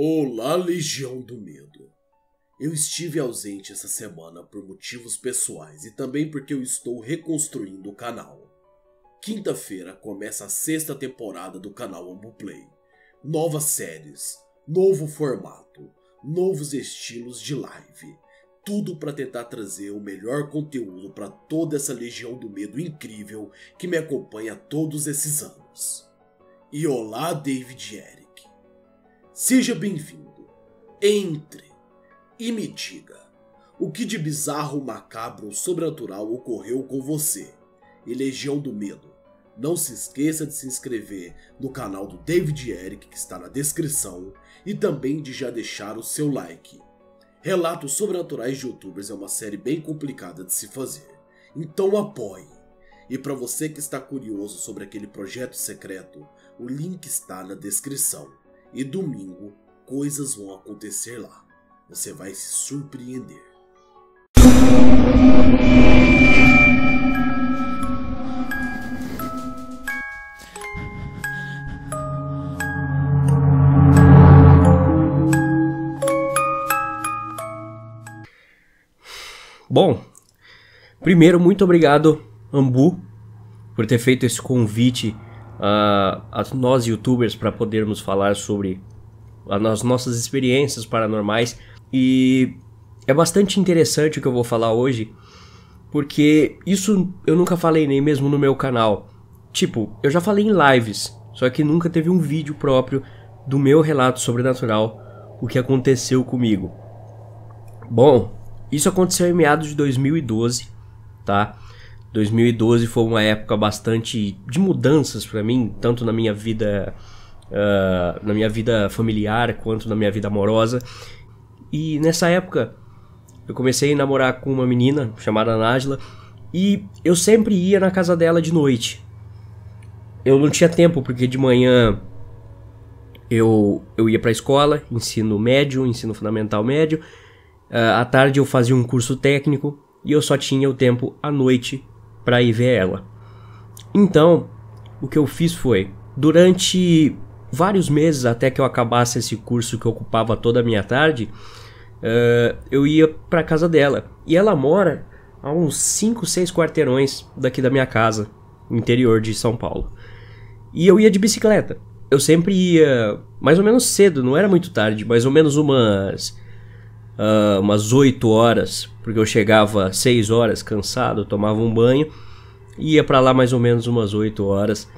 Olá, Legião do Medo. Eu estive ausente essa semana por motivos pessoais e também porque eu estou reconstruindo o canal. Quinta-feira começa a sexta temporada do canal Ambuplay. Novas séries, novo formato, novos estilos de live. Tudo para tentar trazer o melhor conteúdo para toda essa Legião do Medo incrível que me acompanha todos esses anos. E olá, David Eri. Seja bem-vindo, entre e me diga o que de bizarro, macabro ou sobrenatural ocorreu com você. E Legião do Medo, não se esqueça de se inscrever no canal do David Eric que está na descrição e também de já deixar o seu like. Relatos sobrenaturais de youtubers é uma série bem complicada de se fazer, então apoie. E para você que está curioso sobre aquele projeto secreto, o link está na descrição e domingo coisas vão acontecer lá. Você vai se surpreender. Bom, primeiro, muito obrigado, Ambu, por ter feito esse convite a, ah, nós youtubers para podermos falar sobre as nossas experiências paranormais e é bastante interessante o que eu vou falar hoje porque isso eu nunca falei nem mesmo no meu canal. Tipo, eu já falei em lives, só que nunca teve um vídeo próprio do meu relato sobrenatural, o que aconteceu comigo. Bom, isso aconteceu em meados de 2012, tá? 2012 foi uma época bastante de mudanças para mim, tanto na minha vida uh, na minha vida familiar quanto na minha vida amorosa. E nessa época eu comecei a namorar com uma menina chamada Nájila e eu sempre ia na casa dela de noite. Eu não tinha tempo porque de manhã eu, eu ia para a escola, ensino médio, ensino fundamental médio. Uh, à tarde eu fazia um curso técnico e eu só tinha o tempo à noite para ir ver ela. Então, o que eu fiz foi, durante vários meses até que eu acabasse esse curso que ocupava toda a minha tarde, uh, eu ia para casa dela. E ela mora a uns 5, 6 quarteirões daqui da minha casa, no interior de São Paulo. E eu ia de bicicleta. Eu sempre ia mais ou menos cedo, não era muito tarde, mais ou menos umas uh, umas 8 horas, porque eu chegava 6 horas cansado, tomava um banho, ia para lá mais ou menos umas 8 horas.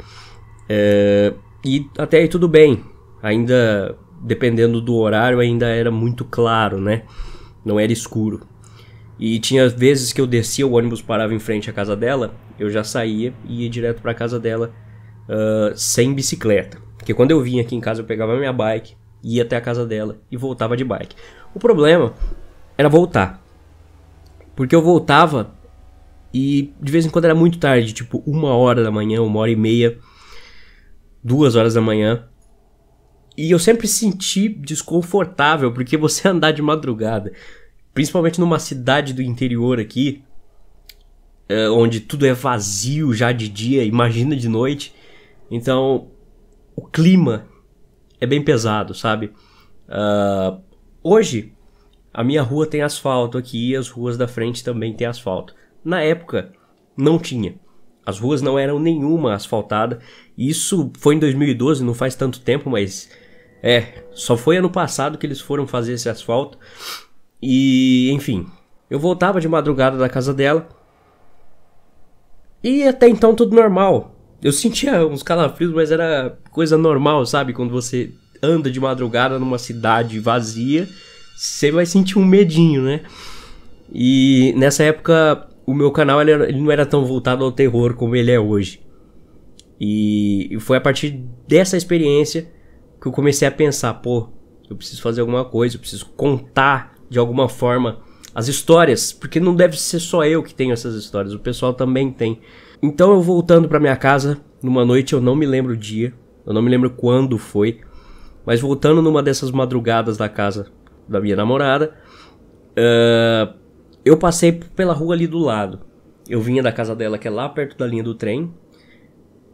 É, e até aí tudo bem, ainda dependendo do horário, ainda era muito claro, né? Não era escuro. E tinha vezes que eu descia, o ônibus parava em frente à casa dela, eu já saía e ia direto para a casa dela uh, sem bicicleta. Porque quando eu vinha aqui em casa, eu pegava minha bike, ia até a casa dela e voltava de bike. O problema era voltar. Porque eu voltava e de vez em quando era muito tarde, tipo uma hora da manhã, uma hora e meia, duas horas da manhã. E eu sempre senti desconfortável, porque você andar de madrugada, principalmente numa cidade do interior aqui, eh, onde tudo é vazio já de dia, imagina de noite. Então, o clima é bem pesado, sabe? Uh, Hoje, a minha rua tem asfalto aqui e as ruas da frente também tem asfalto. Na época, não tinha. As ruas não eram nenhuma asfaltada. Isso foi em 2012, não faz tanto tempo, mas é, só foi ano passado que eles foram fazer esse asfalto. E, enfim, eu voltava de madrugada da casa dela. E até então tudo normal. Eu sentia uns calafrios, mas era coisa normal, sabe? Quando você anda de madrugada numa cidade vazia, você vai sentir um medinho, né? E nessa época o meu canal ele, não era tão voltado ao terror como ele é hoje. E, e foi a partir dessa experiência que eu comecei a pensar, pô, eu preciso fazer alguma coisa, eu preciso contar de alguma forma as histórias, porque não deve ser só eu que tenho essas histórias, o pessoal também tem. Então eu voltando para minha casa numa noite, eu não me lembro o dia, eu não me lembro quando foi, mas voltando numa dessas madrugadas da casa da minha namorada, uh, eu passei pela rua ali do lado. Eu vinha da casa dela, que é lá perto da linha do trem,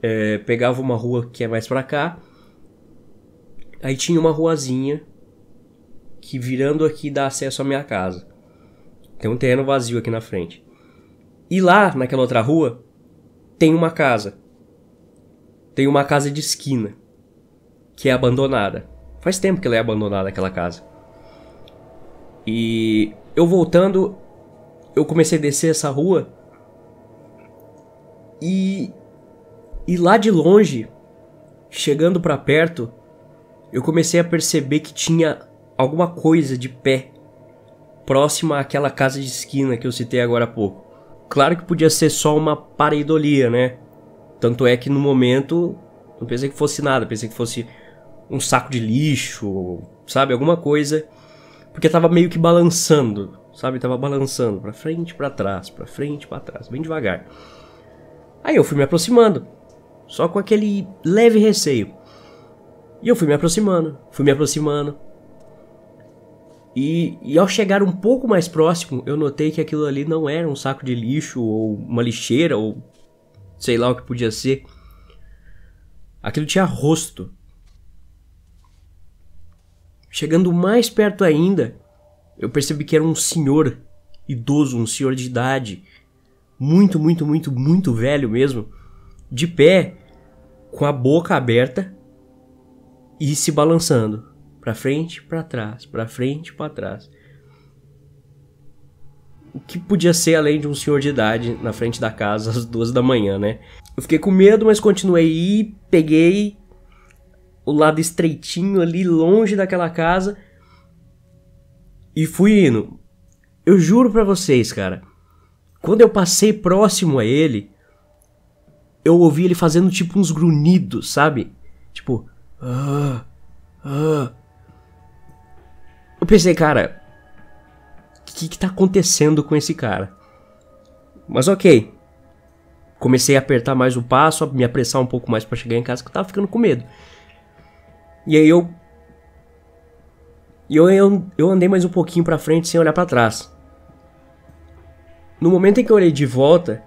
é, pegava uma rua que é mais pra cá. Aí tinha uma ruazinha que virando aqui dá acesso à minha casa. Tem um terreno vazio aqui na frente. E lá, naquela outra rua, tem uma casa. Tem uma casa de esquina que é abandonada. Faz tempo que ela é abandonada aquela casa. E eu voltando, eu comecei a descer essa rua e e lá de longe, chegando para perto, eu comecei a perceber que tinha alguma coisa de pé próxima àquela casa de esquina que eu citei agora há pouco. Claro que podia ser só uma pareidolia, né? Tanto é que no momento não pensei que fosse nada, pensei que fosse um saco de lixo, sabe? Alguma coisa. Porque tava meio que balançando, sabe? Tava balançando para frente, para trás, para frente, para trás, bem devagar. Aí eu fui me aproximando, só com aquele leve receio. E eu fui me aproximando, fui me aproximando. E, e ao chegar um pouco mais próximo, eu notei que aquilo ali não era um saco de lixo ou uma lixeira ou sei lá o que podia ser. Aquilo tinha rosto. Chegando mais perto ainda, eu percebi que era um senhor idoso, um senhor de idade, muito, muito, muito, muito velho mesmo, de pé, com a boca aberta e se balançando para frente, para trás, para frente, para trás. O que podia ser além de um senhor de idade na frente da casa às duas da manhã, né? Eu fiquei com medo, mas continuei, peguei o lado estreitinho ali, longe daquela casa. E fui indo. Eu juro para vocês, cara. Quando eu passei próximo a ele, eu ouvi ele fazendo tipo uns grunhidos, sabe? Tipo. Ah, ah. Eu pensei, cara. O que, que tá acontecendo com esse cara? Mas ok. Comecei a apertar mais o passo, a me apressar um pouco mais para chegar em casa, que eu tava ficando com medo. E aí eu. E eu, eu andei mais um pouquinho pra frente sem olhar para trás. No momento em que eu olhei de volta,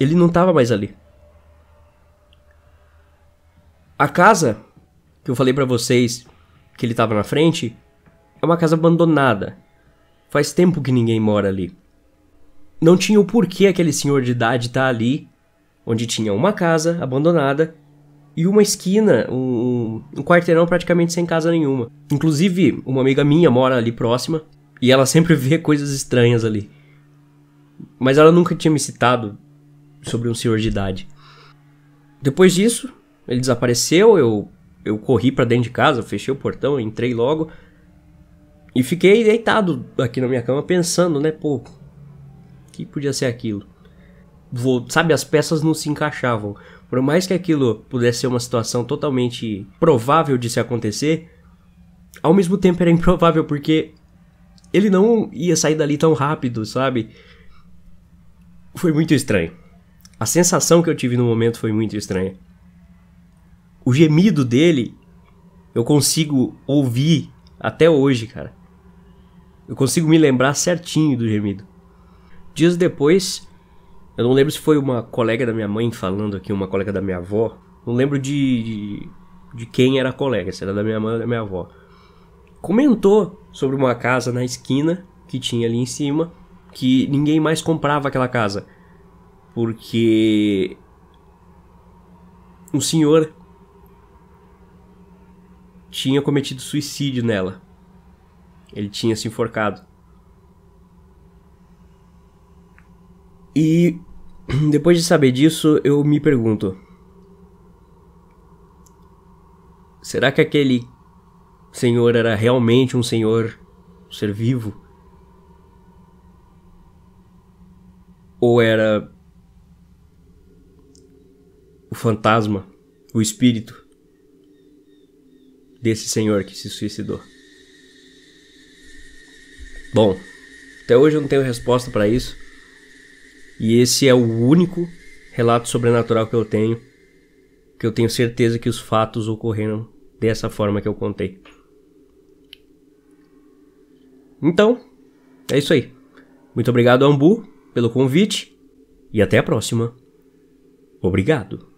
ele não tava mais ali. A casa que eu falei para vocês que ele tava na frente é uma casa abandonada. Faz tempo que ninguém mora ali. Não tinha o porquê aquele senhor de idade estar tá ali, onde tinha uma casa abandonada e uma esquina, um, um quarteirão praticamente sem casa nenhuma. Inclusive, uma amiga minha mora ali próxima e ela sempre vê coisas estranhas ali. Mas ela nunca tinha me citado sobre um senhor de idade. Depois disso, ele desapareceu, eu eu corri para dentro de casa, fechei o portão, entrei logo e fiquei deitado aqui na minha cama pensando, né, pô, o que podia ser aquilo? sabe, as peças não se encaixavam. Por mais que aquilo pudesse ser uma situação totalmente provável de se acontecer, ao mesmo tempo era improvável porque ele não ia sair dali tão rápido, sabe? Foi muito estranho. A sensação que eu tive no momento foi muito estranha. O gemido dele eu consigo ouvir até hoje, cara. Eu consigo me lembrar certinho do gemido. Dias depois, eu não lembro se foi uma colega da minha mãe falando aqui, uma colega da minha avó. Não lembro de, de, de quem era a colega, se era da minha mãe ou da minha avó. Comentou sobre uma casa na esquina que tinha ali em cima, que ninguém mais comprava aquela casa. Porque um senhor tinha cometido suicídio nela. Ele tinha se enforcado. E depois de saber disso, eu me pergunto: será que aquele senhor era realmente um senhor, um ser vivo? Ou era o fantasma, o espírito desse senhor que se suicidou? Bom, até hoje eu não tenho resposta para isso. E esse é o único relato sobrenatural que eu tenho, que eu tenho certeza que os fatos ocorreram dessa forma que eu contei. Então, é isso aí. Muito obrigado, Ambu, pelo convite e até a próxima. Obrigado.